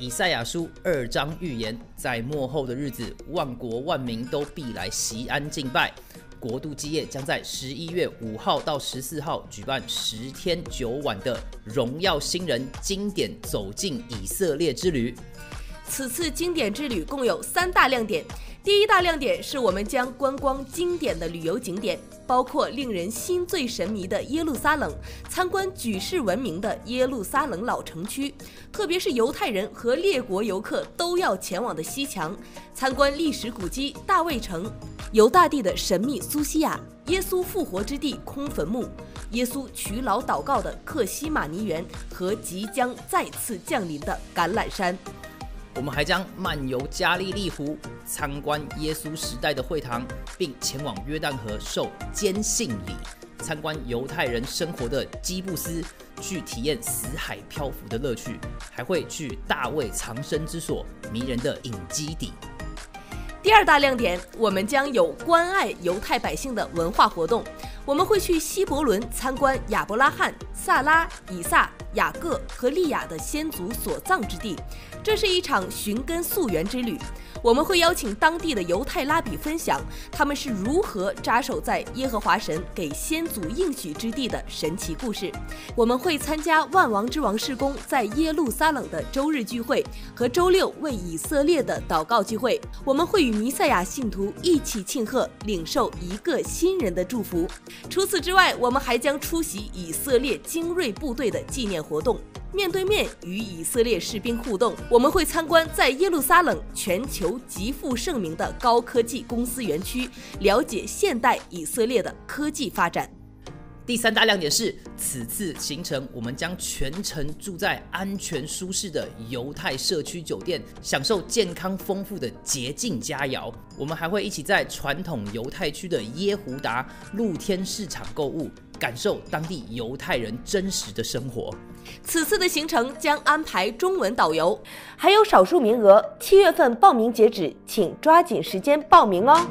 以赛亚书二章预言，在末后的日子，万国万民都必来西安敬拜。国度基业将在十一月五号到十四号举办十天九晚的荣耀新人经典走进以色列之旅。此次经典之旅共有三大亮点。第一大亮点是我们将观光经典的旅游景点，包括令人心醉神迷的耶路撒冷，参观举世闻名的耶路撒冷老城区，特别是犹太人和列国游客都要前往的西墙，参观历史古迹大卫城、犹大帝的神秘苏西亚、耶稣复活之地空坟墓、耶稣取老祷告的克西马尼园和即将再次降临的橄榄山。我们还将漫游加利利湖，参观耶稣时代的会堂，并前往约旦河受坚信礼，参观犹太人生活的基布斯，去体验死海漂浮的乐趣，还会去大卫藏身之所迷人的隐基底。第二大亮点，我们将有关爱犹太百姓的文化活动。我们会去西伯伦参观亚伯拉罕、萨拉、以撒、雅各和利亚的先祖所葬之地。这是一场寻根溯源之旅，我们会邀请当地的犹太拉比分享他们是如何扎守在耶和华神给先祖应许之地的神奇故事。我们会参加万王之王世公在耶路撒冷的周日聚会和周六为以色列的祷告聚会。我们会与弥赛亚信徒一起庆贺领受一个新人的祝福。除此之外，我们还将出席以色列精锐部队的纪念活动，面对面与以色列士兵互动。我们会参观在耶路撒冷全球极负盛名的高科技公司园区，了解现代以色列的科技发展。第三大亮点是，此次行程我们将全程住在安全舒适的犹太社区酒店，享受健康丰富的洁净佳肴。我们还会一起在传统犹太区的耶胡达露天市场购物。感受当地犹太人真实的生活。此次的行程将安排中文导游，还有少数名额，七月份报名截止，请抓紧时间报名哦。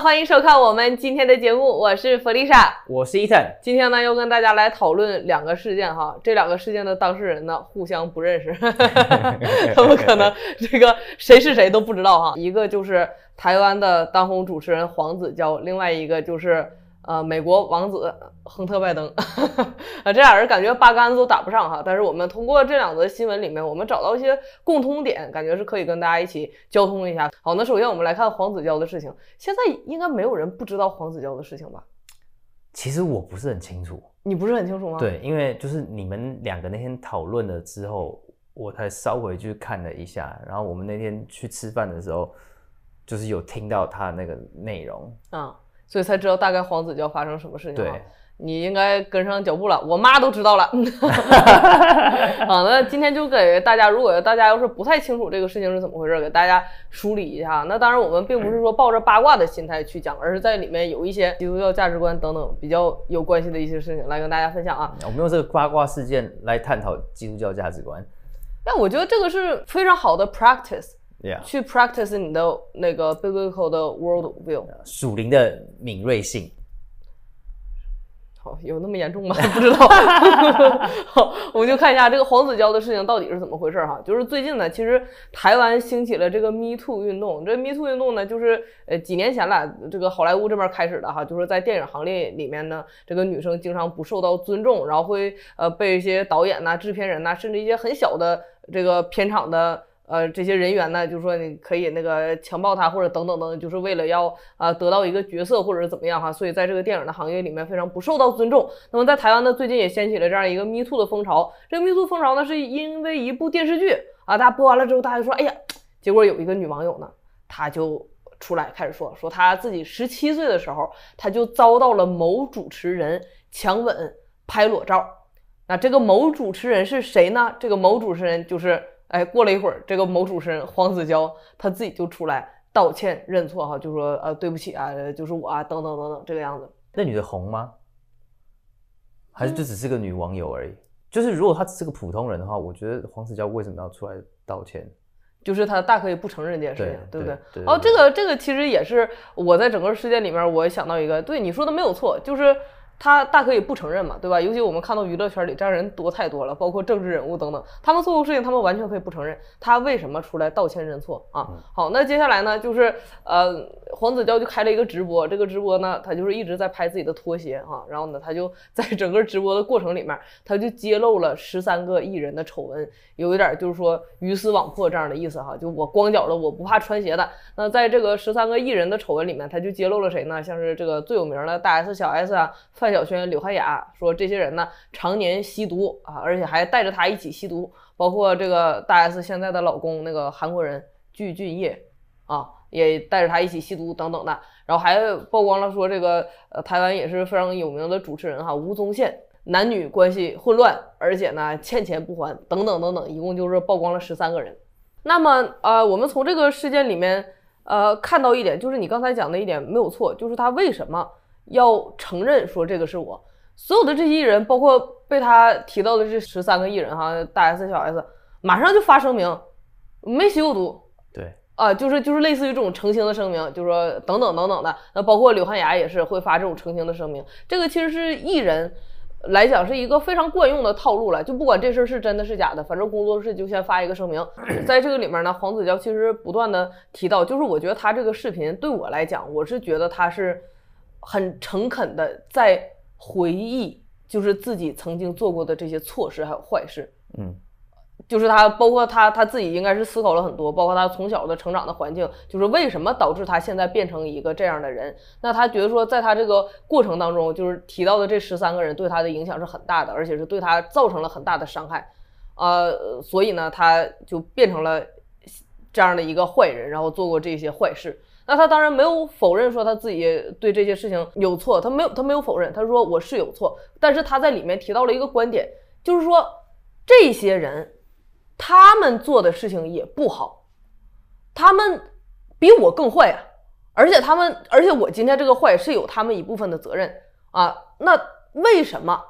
欢迎收看我们今天的节目，我是弗丽莎，我是伊森。今天呢，又跟大家来讨论两个事件哈，这两个事件的当事人呢，互相不认识，他们可能这个谁是谁都不知道哈。一个就是台湾的当红主持人黄子佼，另外一个就是。呃，美国王子亨特·拜登啊，这俩人感觉八竿子都打不上哈。但是我们通过这两则新闻里面，我们找到一些共通点，感觉是可以跟大家一起沟通一下。好，那首先我们来看黄子佼的事情。现在应该没有人不知道黄子佼的事情吧？其实我不是很清楚，你不是很清楚吗？对，因为就是你们两个那天讨论了之后，我才稍微去看了一下。然后我们那天去吃饭的时候，就是有听到他那个内容，嗯。所以才知道大概皇子就要发生什么事情了。你应该跟上脚步了，我妈都知道了。好，那今天就给大家，如果大家要是不太清楚这个事情是怎么回事，给大家梳理一下。那当然，我们并不是说抱着八卦的心态去讲，而是在里面有一些基督教价值观等等比较有关系的一些事情来跟大家分享啊。我们用这个八卦事件来探讨基督教价值观，那我觉得这个是非常好的 practice。去 practice 你的那个 biblical 的 world view，属灵的敏锐性。好，有那么严重吗？不知道。好，我们就看一下这个黄子佼的事情到底是怎么回事哈。就是最近呢，其实台湾兴起了这个 Me Too 运动。这 Me Too 运动呢，就是呃几年前了，这个好莱坞这边开始的哈，就是在电影行列里面呢，这个女生经常不受到尊重，然后会呃被一些导演呐、制片人呐，甚至一些很小的这个片场的。呃，这些人员呢，就是说你可以那个强暴他或者等等等，就是为了要呃得到一个角色或者是怎么样哈，所以在这个电影的行业里面非常不受到尊重。那么在台湾呢，最近也掀起了这样一个 Me Too 的风潮。这个 Me Too 风潮呢，是因为一部电视剧啊，大家播完了之后，大家就说，哎呀，结果有一个女网友呢，她就出来开始说，说她自己十七岁的时候，她就遭到了某主持人强吻拍裸照。那这个某主持人是谁呢？这个某主持人就是。哎，过了一会儿，这个某主持人黄子佼他自己就出来道歉认错哈，就说呃对不起啊，就是我啊，等等等等这个样子。那女的红吗？还是就只是个女网友而已？就是如果她只是个普通人的话，我觉得黄子佼为什么要出来道歉？就是他大可以不承认这件事情，对不对？哦，这个这个其实也是我在整个事件里面，我想到一个，对你说的没有错，就是。他大可以不承认嘛，对吧？尤其我们看到娱乐圈里这样人多太多了，包括政治人物等等，他们做过事情，他们完全可以不承认。他为什么出来道歉认错啊？好，那接下来呢，就是呃，黄子佼就开了一个直播，这个直播呢，他就是一直在拍自己的拖鞋啊。然后呢，他就在整个直播的过程里面，他就揭露了十三个艺人的丑闻，有一点就是说鱼死网破这样的意思哈。就我光脚的，我不怕穿鞋的。那在这个十三个艺人的丑闻里面，他就揭露了谁呢？像是这个最有名的大 S、小 S 啊，范。范晓萱、柳海雅说，这些人呢常年吸毒啊，而且还带着他一起吸毒，包括这个大 S 现在的老公那个韩国人具俊晔啊，也带着他一起吸毒等等的。然后还曝光了说，这个呃台湾也是非常有名的主持人哈吴宗宪男女关系混乱，而且呢欠钱不还等等等等，一共就是曝光了十三个人。那么呃，我们从这个事件里面呃看到一点，就是你刚才讲的一点没有错，就是他为什么？要承认说这个是我所有的这些艺人，包括被他提到的这十三个艺人哈，大 S、小 S，马上就发声明，没吸过毒，对，啊，就是就是类似于这种澄清的声明，就是说等等等等的。那包括刘汉雅也是会发这种澄清的声明。这个其实是艺人来讲是一个非常惯用的套路了，就不管这事儿是真的是假的，反正工作室就先发一个声明。在这个里面呢，黄子佼其实不断的提到，就是我觉得他这个视频对我来讲，我是觉得他是。很诚恳的在回忆，就是自己曾经做过的这些错事还有坏事。嗯，就是他，包括他他自己应该是思考了很多，包括他从小的成长的环境，就是为什么导致他现在变成一个这样的人。那他觉得说，在他这个过程当中，就是提到的这十三个人对他的影响是很大的，而且是对他造成了很大的伤害。呃，所以呢，他就变成了这样的一个坏人，然后做过这些坏事。那他当然没有否认说他自己对这些事情有错，他没有他没有否认，他说我是有错，但是他在里面提到了一个观点，就是说这些人，他们做的事情也不好，他们比我更坏啊，而且他们而且我今天这个坏是有他们一部分的责任啊，那为什么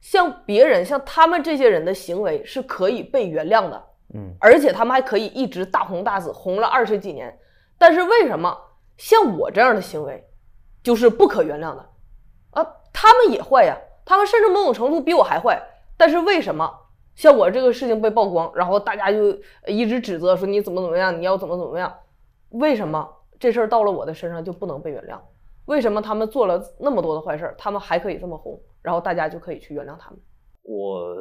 像别人像他们这些人的行为是可以被原谅的？嗯，而且他们还可以一直大红大紫，红了二十几年。但是为什么像我这样的行为，就是不可原谅的啊？他们也坏呀，他们甚至某种程度比我还坏。但是为什么像我这个事情被曝光，然后大家就一直指责说你怎么怎么样，你要怎么怎么样？为什么这事儿到了我的身上就不能被原谅？为什么他们做了那么多的坏事，他们还可以这么红，然后大家就可以去原谅他们？我。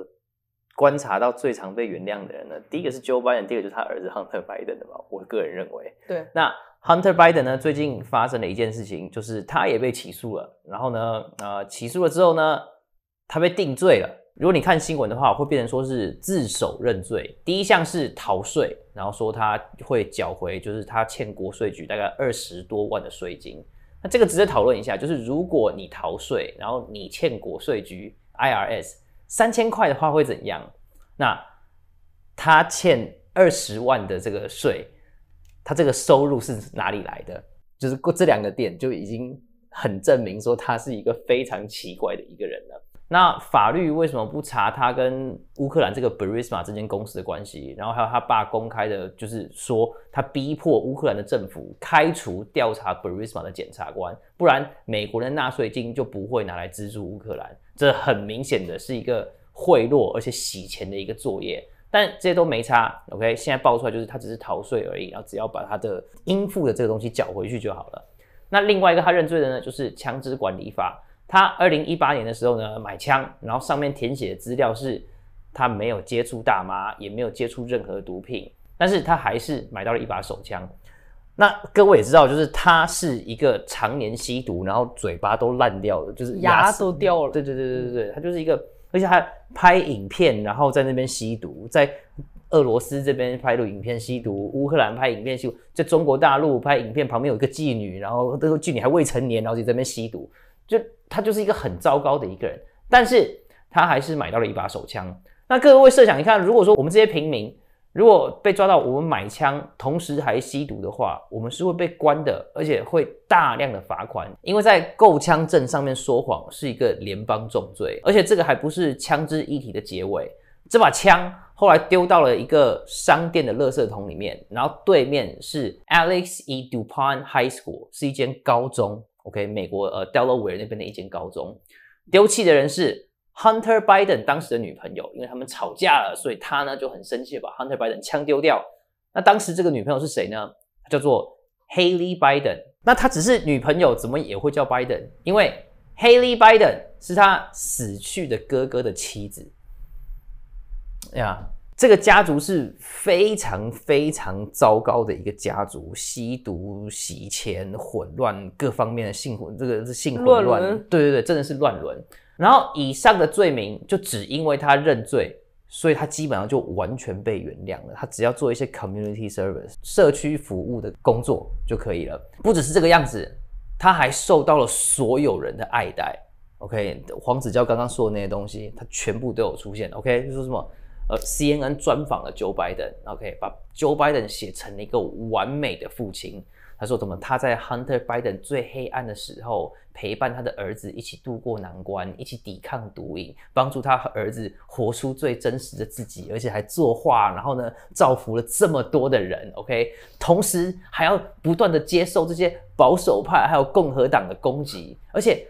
观察到最常被原谅的人呢，第一个是 Joe Biden，第二个就是他儿子 Hunter Biden 的吧。我个人认为，对。那 Hunter Biden 呢，最近发生了一件事情，就是他也被起诉了。然后呢，呃，起诉了之后呢，他被定罪了。如果你看新闻的话，会变成说是自首认罪。第一项是逃税，然后说他会缴回，就是他欠国税局大概二十多万的税金。那这个值得讨论一下，就是如果你逃税，然后你欠国税局 IRS。三千块的话会怎样？那他欠二十万的这个税，他这个收入是哪里来的？就是这两个点就已经很证明说他是一个非常奇怪的一个人了。那法律为什么不查他跟乌克兰这个 b u r i s m a 这间公司的关系？然后还有他爸公开的就是说，他逼迫乌克兰的政府开除调查 b u r i s m a 的检察官，不然美国的纳税金就不会拿来资助乌克兰。这很明显的是一个贿赂，而且洗钱的一个作业，但这些都没差。OK，现在爆出来就是他只是逃税而已，然后只要把他的应付的这个东西缴回去就好了。那另外一个他认罪的呢，就是枪支管理法。他二零一八年的时候呢买枪，然后上面填写的资料是他没有接触大麻，也没有接触任何毒品，但是他还是买到了一把手枪。那各位也知道，就是他是一个常年吸毒，然后嘴巴都烂掉了，就是牙都掉了。对对对对对对，他就是一个，而且他拍影片，然后在那边吸毒，在俄罗斯这边拍录影片吸毒，乌克兰拍影片吸毒，在中国大陆拍影片旁边有一个妓女，然后这个妓女还未成年，然后就在那边吸毒，就他就是一个很糟糕的一个人。但是他还是买到了一把手枪。那各位设想，一看，如果说我们这些平民。如果被抓到我们买枪同时还吸毒的话，我们是会被关的，而且会大量的罚款。因为在购枪证上面说谎是一个联邦重罪，而且这个还不是枪支一体的结尾。这把枪后来丢到了一个商店的垃圾桶里面，然后对面是 Alex E Dupont High School，是一间高中。OK，美国呃 Delaware 那边的一间高中，丢弃的人是。Hunter Biden 当时的女朋友，因为他们吵架了，所以他呢就很生气，把 Hunter Biden 枪丢掉。那当时这个女朋友是谁呢？叫做 Haley Biden。那她只是女朋友，怎么也会叫 Biden？因为 Haley Biden 是他死去的哥哥的妻子。哎呀，这个家族是非常非常糟糕的一个家族，吸毒、洗钱、混乱各方面的性混，这个是性混乱，对对对，真的是乱伦。然后以上的罪名就只因为他认罪，所以他基本上就完全被原谅了。他只要做一些 community service 社区服务的工作就可以了。不只是这个样子，他还受到了所有人的爱戴。OK，黄子佼刚刚说的那些东西，他全部都有出现。OK，就说什么呃 CNN 专访 i d e n o k 把 Joe Biden 写成了一个完美的父亲。他说：“怎么他在 Hunter Biden 最黑暗的时候，陪伴他的儿子一起度过难关，一起抵抗毒瘾，帮助他儿子活出最真实的自己，而且还作画，然后呢，造福了这么多的人。OK，同时还要不断的接受这些保守派还有共和党的攻击。而且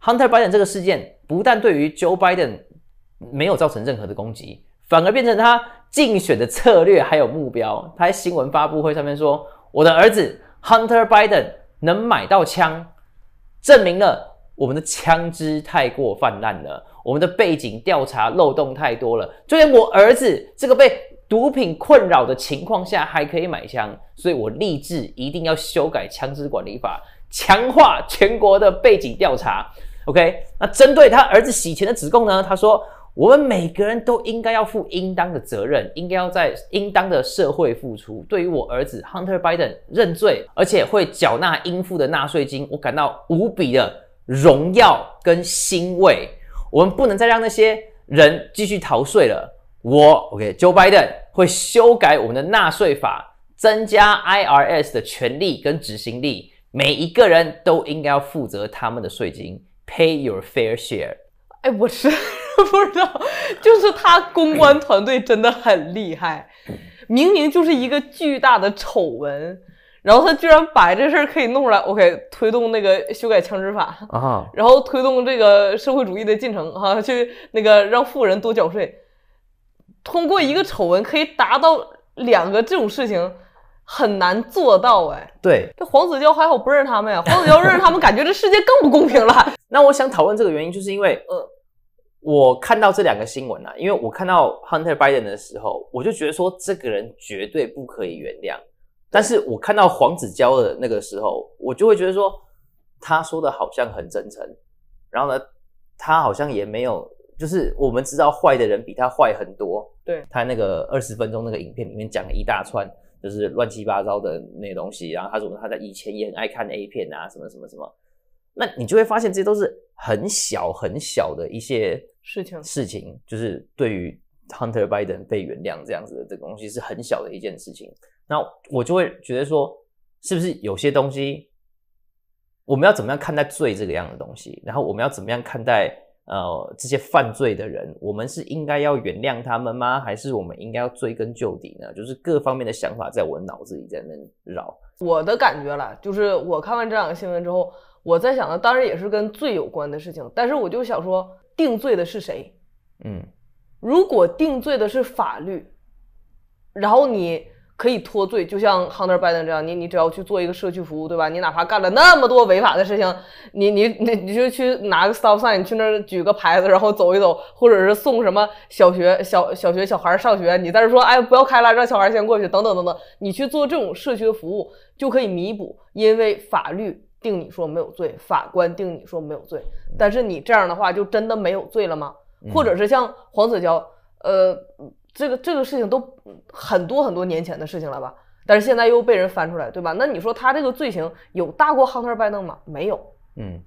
Hunter Biden 这个事件不但对于 Joe Biden 没有造成任何的攻击，反而变成他竞选的策略还有目标。他在新闻发布会上面说：我的儿子。” Hunter Biden 能买到枪，证明了我们的枪支太过泛滥了，我们的背景调查漏洞太多了。就连我儿子这个被毒品困扰的情况下，还可以买枪，所以我立志一定要修改枪支管理法，强化全国的背景调查。OK，那针对他儿子洗钱的指控呢？他说。我们每个人都应该要负应当的责任，应该要在应当的社会付出。对于我儿子 Hunter Biden 认罪，而且会缴纳应付的纳税金，我感到无比的荣耀跟欣慰。我们不能再让那些人继续逃税了。我 OK Joe Biden 会修改我们的纳税法，增加 IRS 的权利跟执行力。每一个人都应该要负责他们的税金，Pay your fair share。哎，我是。不知道，就是他公关团队真的很厉害，明明就是一个巨大的丑闻，然后他居然把这事儿可以弄出来，OK，推动那个修改枪支法啊，然后推动这个社会主义的进程啊，去那个让富人多缴税，通过一个丑闻可以达到两个这种事情，很难做到哎。对，这黄子佼还好不认他们，呀，黄子佼认识他们，感觉这世界更不公平了。那我想讨论这个原因，就是因为呃。我看到这两个新闻啊，因为我看到 Hunter Biden 的时候，我就觉得说这个人绝对不可以原谅。但是我看到黄子佼的那个时候，我就会觉得说，他说的好像很真诚，然后呢，他好像也没有，就是我们知道坏的人比他坏很多。对他那个二十分钟那个影片里面讲了一大串，就是乱七八糟的那东西。然后他说他在以前也很爱看 A 片啊，什么什么什么。那你就会发现这些都是。很小很小的一些事情，事情就是对于 Hunter Biden 被原谅这样子的这个东西是很小的一件事情，那我就会觉得说，是不是有些东西，我们要怎么样看待罪这个样的东西？然后我们要怎么样看待呃这些犯罪的人？我们是应该要原谅他们吗？还是我们应该要追根究底呢？就是各方面的想法在我脑子里在那绕。我的感觉了，就是我看完这两个新闻之后，我在想，当然也是跟罪有关的事情，但是我就想说，定罪的是谁？嗯，如果定罪的是法律，然后你。可以脱罪，就像 Hunter Biden 这样，你你只要去做一个社区服务，对吧？你哪怕干了那么多违法的事情，你你你你就去拿个 Stop sign，你去那儿举个牌子，然后走一走，或者是送什么小学小小学小孩上学，你在这说哎不要开了，让小孩先过去，等等等等，你去做这种社区的服务就可以弥补，因为法律定你说没有罪，法官定你说没有罪，但是你这样的话就真的没有罪了吗？或者是像黄子佼，呃。这个这个事情都很多很多年前的事情了吧？但是现在又被人翻出来，对吧？那你说他这个罪行有大过 Hunter Biden 吗？没有，嗯。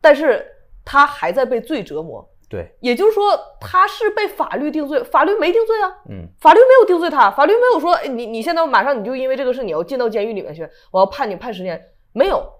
但是他还在被罪折磨，对。也就是说，他是被法律定罪，法律没定罪啊，嗯。法律没有定罪他，法律没有说，你你现在马上你就因为这个事你要进到监狱里面去，我要判你判十年，没有。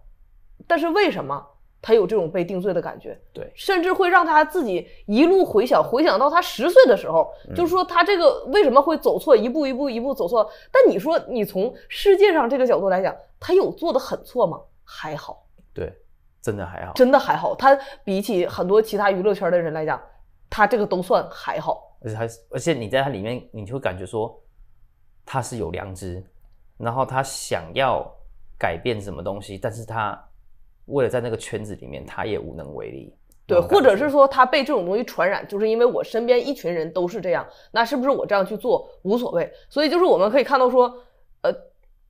但是为什么？他有这种被定罪的感觉，对，甚至会让他自己一路回想，回想到他十岁的时候，就是说他这个为什么会走错，一步一步一步走错。但你说你从世界上这个角度来讲，他有做的很错吗？还好，对，真的还好，真的还好。他比起很多其他娱乐圈的人来讲，他这个都算还好。而且还，而且你在他里面，你就会感觉说他是有良知，然后他想要改变什么东西，但是他。为了在那个圈子里面，他也无能为力。对，或者是说他被这种东西传染，就是因为我身边一群人都是这样，那是不是我这样去做无所谓？所以就是我们可以看到说，呃，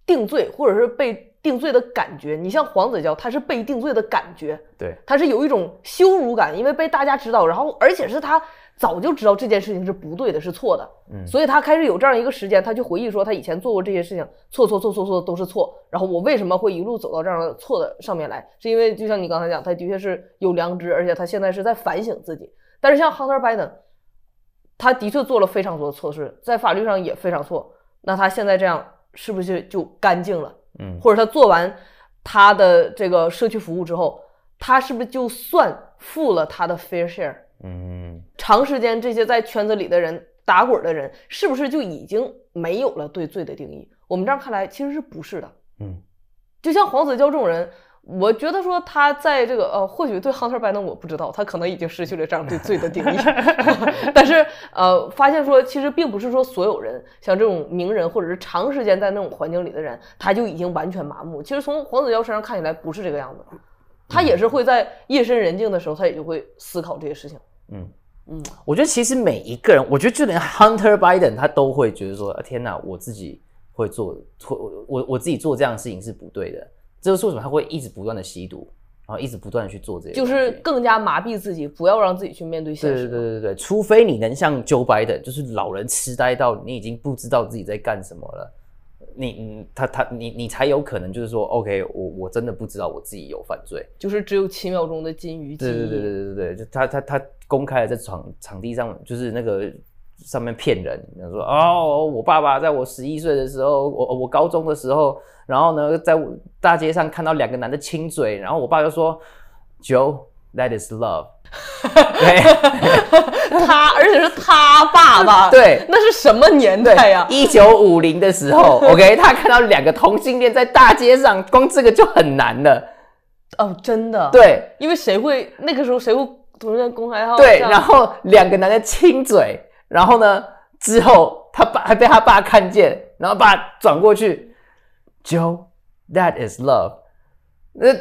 定罪或者是被定罪的感觉。你像黄子佼，他是被定罪的感觉，对，他是有一种羞辱感，因为被大家知道，然后而且是他。早就知道这件事情是不对的，是错的，嗯，所以他开始有这样一个时间，他就回忆说他以前做过这些事情，错错错错错都是错。然后我为什么会一路走到这样的错的上面来？是因为就像你刚才讲，他的确是有良知，而且他现在是在反省自己。但是像 Hunter Biden，他的确做了非常多的错事，在法律上也非常错。那他现在这样是不是就干净了？嗯，或者他做完他的这个社区服务之后，他是不是就算付了他的 fair share？嗯，长时间这些在圈子里的人打滚的人，是不是就已经没有了对罪的定义？我们这样看来，其实是不是的？嗯，就像黄子佼这种人，我觉得说他在这个呃，或许对 Hunter Biden 我不知道，他可能已经失去了这样对罪的定义。但是呃，发现说其实并不是说所有人像这种名人或者是长时间在那种环境里的人，他就已经完全麻木。其实从黄子佼身上看起来不是这个样子，他也是会在夜深人静的时候，他也就会思考这些事情。嗯嗯，我觉得其实每一个人，我觉得就连 Hunter Biden 他都会觉得说啊，天哪，我自己会做，我我我自己做这样的事情是不对的。这就是为什么他会一直不断的吸毒，然后一直不断的去做这些，就是更加麻痹自己，不要让自己去面对现实。对对对对对，除非你能像 Joe Biden，就是老人痴呆到你已经不知道自己在干什么了。你嗯，他他你你才有可能就是说，OK，我我真的不知道我自己有犯罪，就是只有七秒钟的金鱼记对对对对对对对，就他他他公开的在场场地上，就是那个上面骗人，他说哦，我爸爸在我十一岁的时候，我我高中的时候，然后呢在大街上看到两个男的亲嘴，然后我爸就说，Joe，that is love。对，他，而且是他爸爸。对，那是什么年代呀？一九五零的时候。OK，他看到两个同性恋在大街上，光这个就很难了。哦，真的。对，因为谁会那个时候谁会同性恋公开号？对，然后两个男的亲嘴，然后呢，之后他爸还被他爸看见，然后爸转过去，j o e That is love。那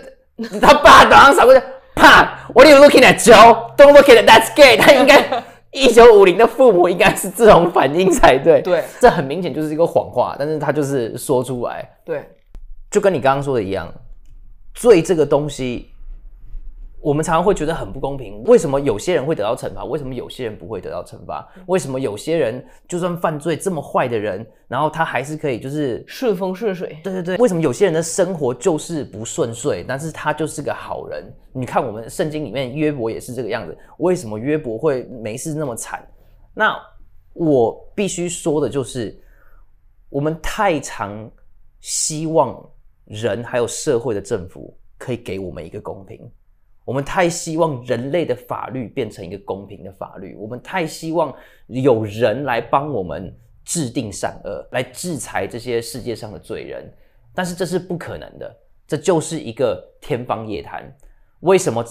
他爸当上啥感怕，我 look look at Joe，don't look at that s k i e 他应该 一九五零的父母应该是这种反应才对。对，这很明显就是一个谎话，但是他就是说出来。对，就跟你刚刚说的一样，醉这个东西。我们常常会觉得很不公平，为什么有些人会得到惩罚？为什么有些人不会得到惩罚？为什么有些人就算犯罪这么坏的人，然后他还是可以就是顺风顺水？对对对，为什么有些人的生活就是不顺遂，但是他就是个好人？你看我们圣经里面约伯也是这个样子，为什么约伯会没事那么惨？那我必须说的就是，我们太常希望人还有社会的政府可以给我们一个公平。我们太希望人类的法律变成一个公平的法律，我们太希望有人来帮我们制定善恶，来制裁这些世界上的罪人。但是这是不可能的，这就是一个天方夜谭。为什么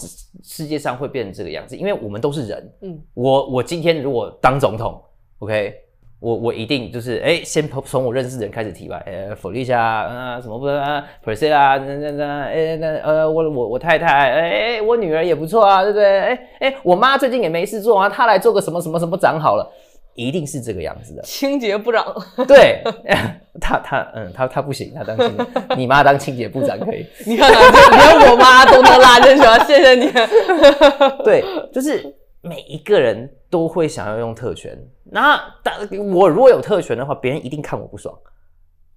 世界上会变成这个样子？因为我们都是人。嗯，我我今天如果当总统，OK？我我一定就是哎，先从我认识的人开始提吧，哎，福利家啊，什么不是啊，翡翠啦，那那那，哎那呃我我我太太，哎哎我女儿也不错啊，对不对？哎哎我妈最近也没事做啊，她来做个什么什么什么长好了，一定是这个样子的，清洁部长，对 她她嗯她她不行，她当清洁，你妈当清洁部长可以，你看连我妈都能拉进去啊，谢谢你。对，就是每一个人。都会想要用特权，那但我如果有特权的话，别人一定看我不爽，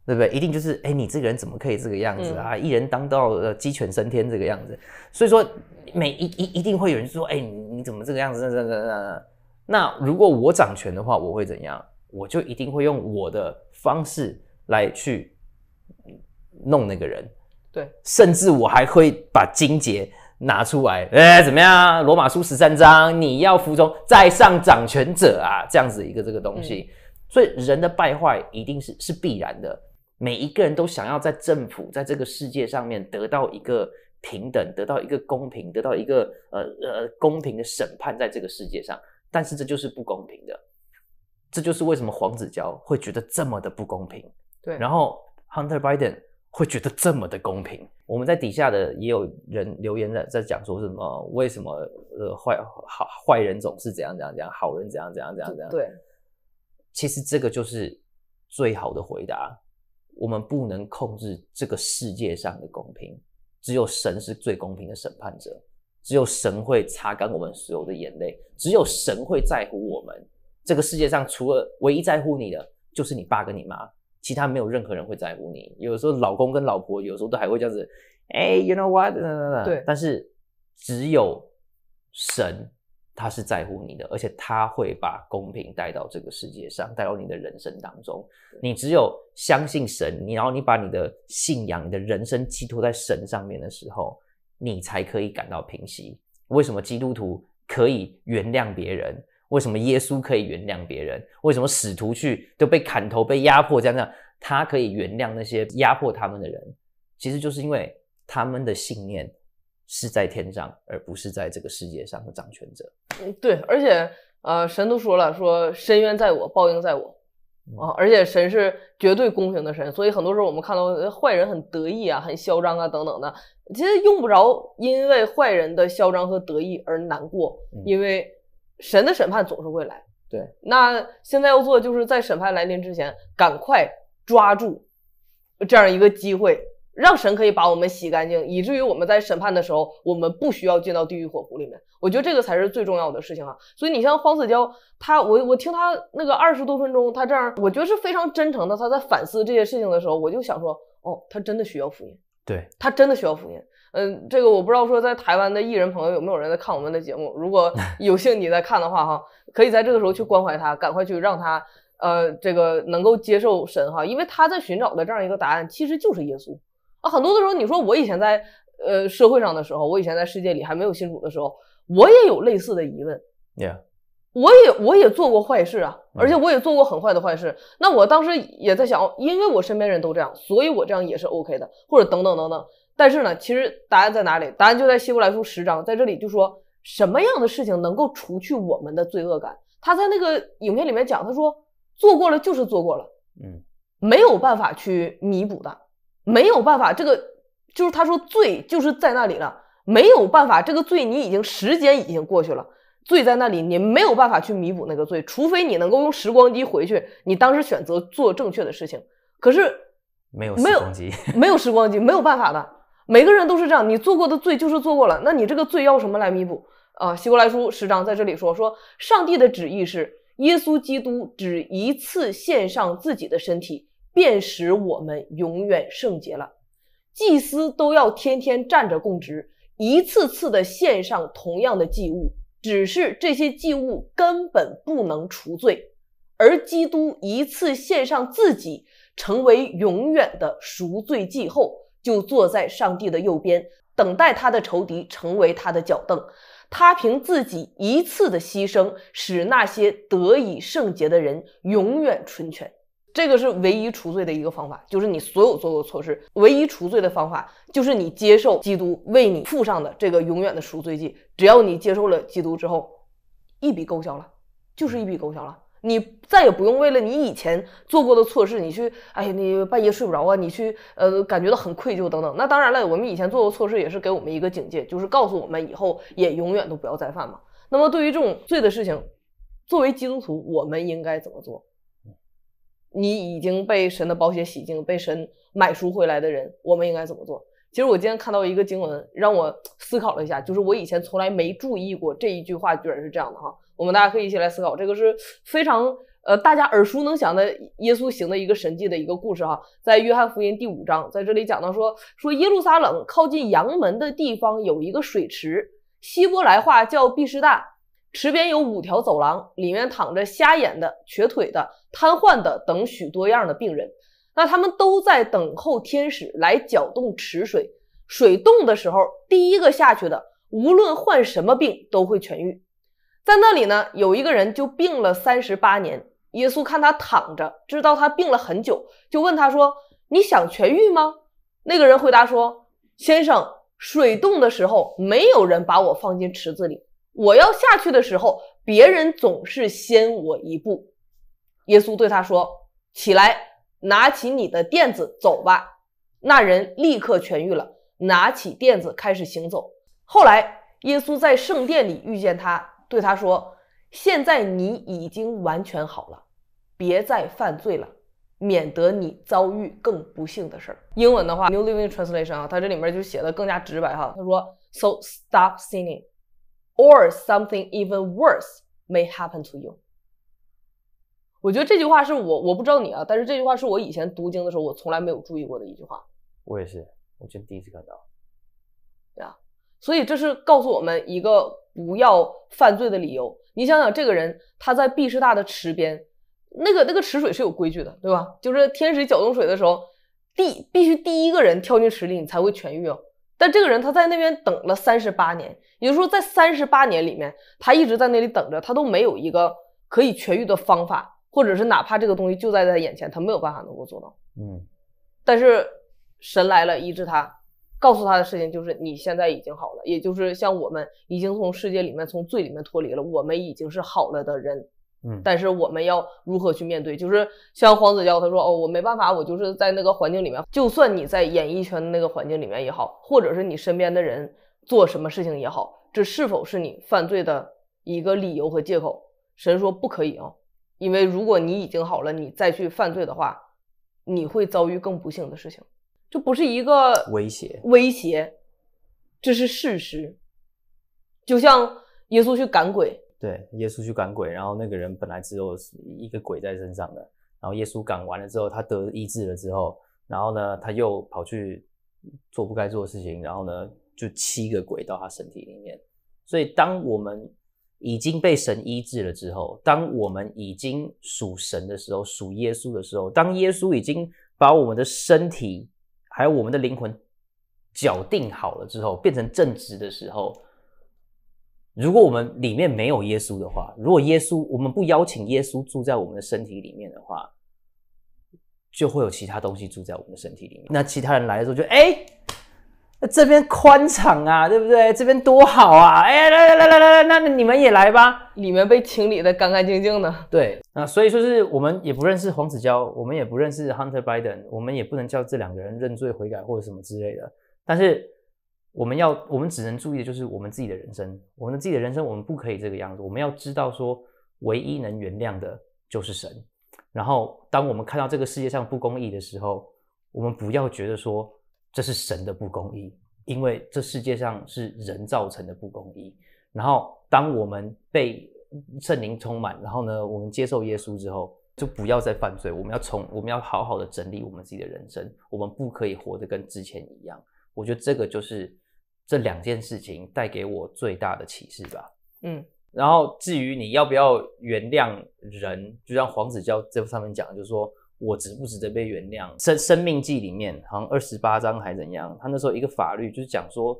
对不对？一定就是，哎，你这个人怎么可以这个样子啊？一人当呃，鸡犬升天这个样子，所以说，每一一一定会有人说，哎，你怎么这个样子？那那那那，那如果我掌权的话，我会怎样？我就一定会用我的方式来去弄那个人，对，甚至我还会把金姐。拿出来，哎，怎么样？罗马书十三章，你要服从在上掌权者啊，这样子一个这个东西。所以人的败坏一定是是必然的。每一个人都想要在政府在这个世界上面得到一个平等，得到一个公平，得到一个呃呃公平的审判在这个世界上。但是这就是不公平的，这就是为什么黄子佼会觉得这么的不公平。对，然后 Hunter Biden。会觉得这么的公平？我们在底下的也有人留言在在讲说什么？为什么呃坏好坏人总是怎样怎样怎样，好人怎样怎样怎样怎样？对，其实这个就是最好的回答。我们不能控制这个世界上的公平，只有神是最公平的审判者，只有神会擦干我们所有的眼泪，只有神会在乎我们。这个世界上除了唯一在乎你的就是你爸跟你妈。其他没有任何人会在乎你，有时候老公跟老婆有时候都还会这样子，哎，you know what？对，但是只有神他是在乎你的，而且他会把公平带到这个世界上，带到你的人生当中。你只有相信神，你然后你把你的信仰、你的人生寄托在神上面的时候，你才可以感到平息。为什么基督徒可以原谅别人？为什么耶稣可以原谅别人？为什么使徒去都被砍头、被压迫这样？他可以原谅那些压迫他们的人，其实就是因为他们的信念是在天上，而不是在这个世界上的掌权者。嗯，对。而且，呃，神都说了，说深渊在我，报应在我啊！而且，神是绝对公平的神，所以很多时候我们看到坏人很得意啊，很嚣张啊等等的，其实用不着因为坏人的嚣张和得意而难过，因为。神的审判总是会来，对。那现在要做，就是在审判来临之前，赶快抓住这样一个机会，让神可以把我们洗干净，以至于我们在审判的时候，我们不需要进到地狱火湖里面。我觉得这个才是最重要的事情啊。所以你像黄子佼，他我我听他那个二十多分钟，他这样，我觉得是非常真诚的。他在反思这些事情的时候，我就想说，哦，他真的需要福音，对他真的需要福音。嗯，这个我不知道，说在台湾的艺人朋友有没有人在看我们的节目？如果 有幸你在看的话，哈，可以在这个时候去关怀他，赶快去让他，呃，这个能够接受神哈，因为他在寻找的这样一个答案其实就是耶稣啊。很多的时候，你说我以前在呃社会上的时候，我以前在世界里还没有信主的时候，我也有类似的疑问，我也我也做过坏事啊，而且我也做过很坏的坏事。那我当时也在想，因为我身边人都这样，所以我这样也是 OK 的，或者等等等等。但是呢，其实答案在哪里？答案就在《希伯来书》十章，在这里就说什么样的事情能够除去我们的罪恶感？他在那个影片里面讲，他说做过了就是做过了，嗯，没有办法去弥补的，没有办法，这个就是他说罪就是在那里了，没有办法，这个罪你已经时间已经过去了，罪在那里，你没有办法去弥补那个罪，除非你能够用时光机回去，你当时选择做正确的事情。可是没有时光机，没有时光机，没有办法的。每个人都是这样，你做过的罪就是做过了，那你这个罪要什么来弥补啊？希伯来书十章在这里说，说上帝的旨意是，耶稣基督只一次献上自己的身体，便使我们永远圣洁了。祭司都要天天站着供职，一次次的献上同样的祭物，只是这些祭物根本不能除罪，而基督一次献上自己，成为永远的赎罪祭后。就坐在上帝的右边，等待他的仇敌成为他的脚凳。他凭自己一次的牺牲，使那些得以圣洁的人永远纯全。这个是唯一除罪的一个方法，就是你所有做过错事，唯一除罪的方法就是你接受基督为你付上的这个永远的赎罪祭。只要你接受了基督之后，一笔勾销了，就是一笔勾销了。你再也不用为了你以前做过的错事，你去，哎，你半夜睡不着啊，你去，呃，感觉到很愧疚等等。那当然了，我们以前做过错事也是给我们一个警戒，就是告诉我们以后也永远都不要再犯嘛。那么对于这种罪的事情，作为基督徒，我们应该怎么做？你已经被神的宝血洗净，被神买赎回来的人，我们应该怎么做？其实我今天看到一个经文，让我思考了一下，就是我以前从来没注意过这一句话，居然是这样的哈。我们大家可以一起来思考，这个是非常呃大家耳熟能详的耶稣行的一个神迹的一个故事哈，在约翰福音第五章，在这里讲到说，说耶路撒冷靠近阳门的地方有一个水池，希伯来话叫毕士大，池边有五条走廊，里面躺着瞎眼的、瘸腿的、瘫痪的等许多样的病人，那他们都在等候天使来搅动池水，水动的时候，第一个下去的，无论患什么病都会痊愈。在那里呢，有一个人就病了三十八年。耶稣看他躺着，知道他病了很久，就问他说：“你想痊愈吗？”那个人回答说：“先生，水冻的时候，没有人把我放进池子里；我要下去的时候，别人总是先我一步。”耶稣对他说：“起来，拿起你的垫子，走吧。”那人立刻痊愈了，拿起垫子开始行走。后来，耶稣在圣殿里遇见他。对他说：“现在你已经完全好了，别再犯罪了，免得你遭遇更不幸的事儿。”英文的话，New Living Translation 啊，它这里面就写的更加直白哈。他说：“So stop sinning, or something even worse may happen to you。”我觉得这句话是我我不知道你啊，但是这句话是我以前读经的时候我从来没有注意过的一句话。我也是，我真第一次看到。对啊，所以这是告诉我们一个。不要犯罪的理由，你想想这个人，他在毕师大的池边，那个那个池水是有规矩的，对吧？就是天使搅动水的时候，第必须第一个人跳进池里，你才会痊愈哦。但这个人他在那边等了三十八年，也就是说在三十八年里面，他一直在那里等着，他都没有一个可以痊愈的方法，或者是哪怕这个东西就在他眼前，他没有办法能够做到。嗯，但是神来了，医治他。告诉他的事情就是，你现在已经好了，也就是像我们已经从世界里面，从罪里面脱离了，我们已经是好了的人。嗯，但是我们要如何去面对？就是像黄子佼，他说：“哦，我没办法，我就是在那个环境里面，就算你在演艺圈的那个环境里面也好，或者是你身边的人做什么事情也好，这是否是你犯罪的一个理由和借口？”神说：“不可以啊，因为如果你已经好了，你再去犯罪的话，你会遭遇更不幸的事情。”这不是一个威胁，威胁，这是事实。就像耶稣去赶鬼，对，耶稣去赶鬼，然后那个人本来只有一个鬼在身上的，然后耶稣赶完了之后，他得医治了之后，然后呢，他又跑去做不该做的事情，然后呢，就七个鬼到他身体里面。所以，当我们已经被神医治了之后，当我们已经属神的时候，属耶稣的时候，当耶稣已经把我们的身体。还有我们的灵魂，脚定好了之后变成正直的时候，如果我们里面没有耶稣的话，如果耶稣我们不邀请耶稣住在我们的身体里面的话，就会有其他东西住在我们的身体里面。那其他人来的时候就哎。这边宽敞啊，对不对？这边多好啊！哎呀，来来来来来，那你们也来吧。里面被清理的干干净净的。对那所以说是我们也不认识黄子佼，我们也不认识 Hunter Biden，我们也不能叫这两个人认罪悔改或者什么之类的。但是我们要，我们只能注意的就是我们自己的人生，我们自己的人生，我们不可以这个样子。我们要知道说，唯一能原谅的就是神。然后，当我们看到这个世界上不公义的时候，我们不要觉得说。这是神的不公义，因为这世界上是人造成的不公义。然后，当我们被圣灵充满，然后呢，我们接受耶稣之后，就不要再犯罪。我们要从，我们要好好的整理我们自己的人生。我们不可以活得跟之前一样。我觉得这个就是这两件事情带给我最大的启示吧。嗯。然后，至于你要不要原谅人，就像黄子佼这上面讲，就是说。我值不值得被原谅？《生生命记》里面好像二十八章还怎样？他那时候一个法律就是讲说，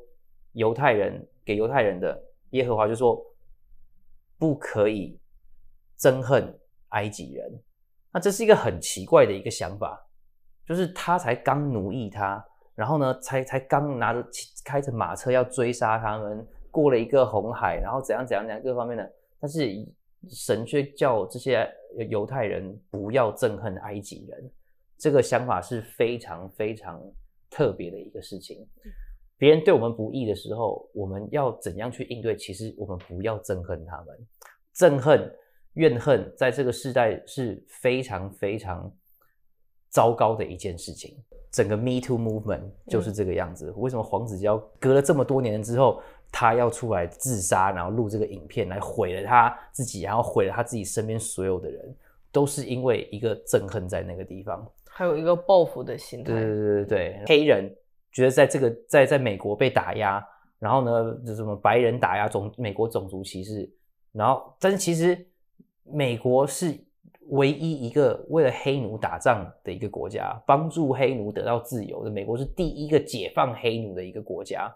犹太人给犹太人的耶和华就说，不可以憎恨埃及人。那这是一个很奇怪的一个想法，就是他才刚奴役他，然后呢，才才刚拿着开着马车要追杀他们，过了一个红海，然后怎样怎样怎样各方面的，但是。神却叫这些犹太人不要憎恨埃及人，这个想法是非常非常特别的一个事情。别人对我们不义的时候，我们要怎样去应对？其实我们不要憎恨他们，憎恨、怨恨，在这个时代是非常非常糟糕的一件事情。整个 Me Too Movement 就是这个样子。为什么黄子佼隔了这么多年之后？他要出来自杀，然后录这个影片来毁了他自己，然后毁了他自己身边所有的人，都是因为一个憎恨在那个地方，还有一个报复的心态。对对对对对，黑人觉得在这个在在美国被打压，然后呢，就什么白人打压种美国种族歧视，然后但是其实美国是唯一一个为了黑奴打仗的一个国家，帮助黑奴得到自由的，美国是第一个解放黑奴的一个国家。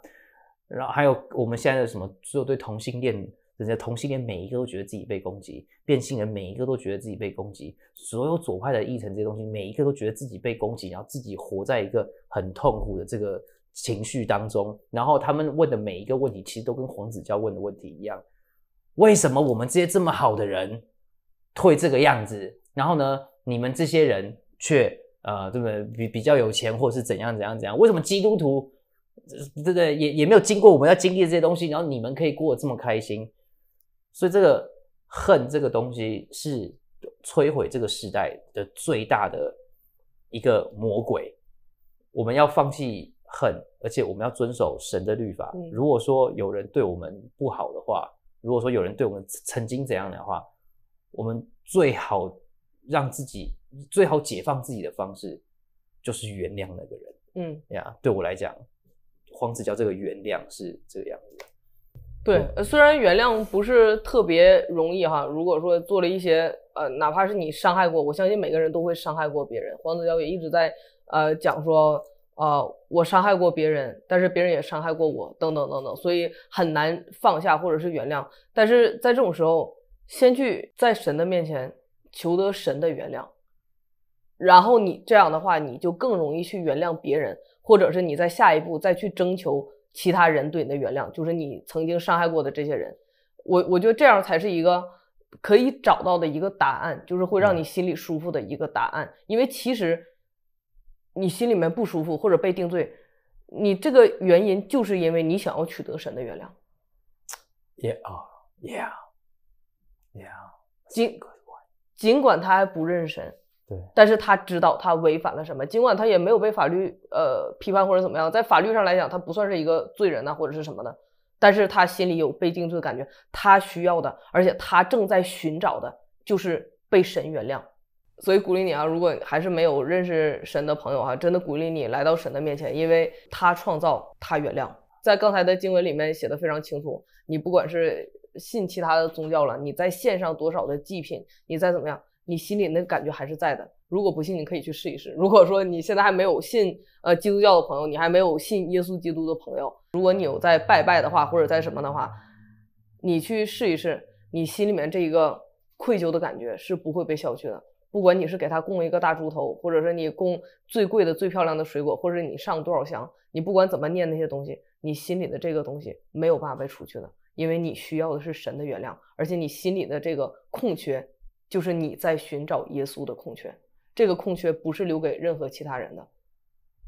然后还有我们现在的什么？所有对同性恋人家，同性恋每一个都觉得自己被攻击，变性人每一个都觉得自己被攻击，所有左派的议程这些东西，每一个都觉得自己被攻击，然后自己活在一个很痛苦的这个情绪当中。然后他们问的每一个问题，其实都跟黄子佼问的问题一样：为什么我们这些这么好的人会这个样子？然后呢，你们这些人却呃，这个比比较有钱，或是怎样怎样怎样？为什么基督徒？对对，也也没有经过我们要经历这些东西，然后你们可以过得这么开心，所以这个恨这个东西是摧毁这个时代的最大的一个魔鬼。我们要放弃恨，而且我们要遵守神的律法。如果说有人对我们不好的话，如果说有人对我们曾经怎样的话，我们最好让自己最好解放自己的方式就是原谅那个人。嗯呀，对我来讲。黄子佼这个原谅是这个样子，对，虽然原谅不是特别容易哈。如果说做了一些呃，哪怕是你伤害过，我相信每个人都会伤害过别人。黄子佼也一直在呃讲说啊，我伤害过别人，但是别人也伤害过我，等等等等，所以很难放下或者是原谅。但是在这种时候，先去在神的面前求得神的原谅，然后你这样的话，你就更容易去原谅别人。或者是你在下一步再去征求其他人对你的原谅，就是你曾经伤害过的这些人，我我觉得这样才是一个可以找到的一个答案，就是会让你心里舒服的一个答案。因为其实你心里面不舒服或者被定罪，你这个原因就是因为你想要取得神的原谅。Yeah，yeah，yeah。尽尽管他还不认神。对，但是他知道他违反了什么，尽管他也没有被法律呃批判或者怎么样，在法律上来讲，他不算是一个罪人呐或者是什么的，但是他心里有被定罪的感觉，他需要的，而且他正在寻找的就是被神原谅。所以鼓励你啊，如果还是没有认识神的朋友啊，真的鼓励你来到神的面前，因为他创造，他原谅，在刚才的经文里面写的非常清楚，你不管是信其他的宗教了，你再献上多少的祭品，你再怎么样。你心里那个感觉还是在的。如果不信，你可以去试一试。如果说你现在还没有信呃基督教的朋友，你还没有信耶稣基督的朋友，如果你有在拜拜的话，或者在什么的话，你去试一试，你心里面这一个愧疚的感觉是不会被消去的。不管你是给他供一个大猪头，或者是你供最贵的、最漂亮的水果，或者你上多少香，你不管怎么念那些东西，你心里的这个东西没有办法被除去的，因为你需要的是神的原谅，而且你心里的这个空缺。就是你在寻找耶稣的空缺，这个空缺不是留给任何其他人的，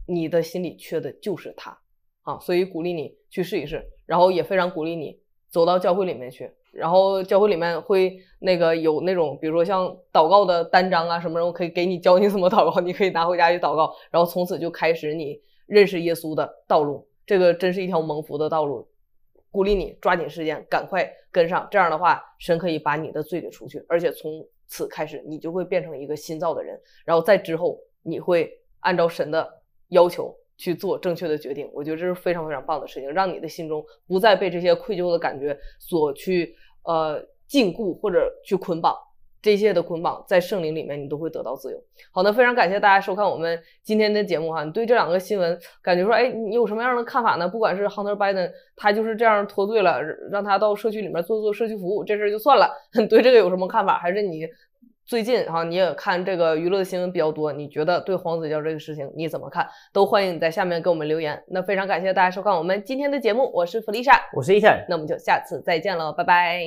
你的心里缺的就是他啊！所以鼓励你去试一试，然后也非常鼓励你走到教会里面去，然后教会里面会那个有那种，比如说像祷告的单章啊什么，我可以给你教你怎么祷告，你可以拿回家去祷告，然后从此就开始你认识耶稣的道路，这个真是一条蒙福的道路。鼓励你抓紧时间，赶快跟上。这样的话，神可以把你的罪给除去，而且从此开始，你就会变成一个新造的人。然后在之后，你会按照神的要求去做正确的决定。我觉得这是非常非常棒的事情，让你的心中不再被这些愧疚的感觉所去呃禁锢或者去捆绑。这些的捆绑在圣灵里面，你都会得到自由。好，那非常感谢大家收看我们今天的节目哈。你对这两个新闻感觉说，哎，你有什么样的看法呢？不管是 Hunter Biden 他就是这样脱罪了，让他到社区里面做做社区服务，这事儿就算了。对这个有什么看法？还是你最近哈你也看这个娱乐新闻比较多，你觉得对黄子佼这个事情你怎么看？都欢迎你在下面给我们留言。那非常感谢大家收看我们今天的节目，我是弗丽莎，我是伊森，那我们就下次再见喽，拜拜。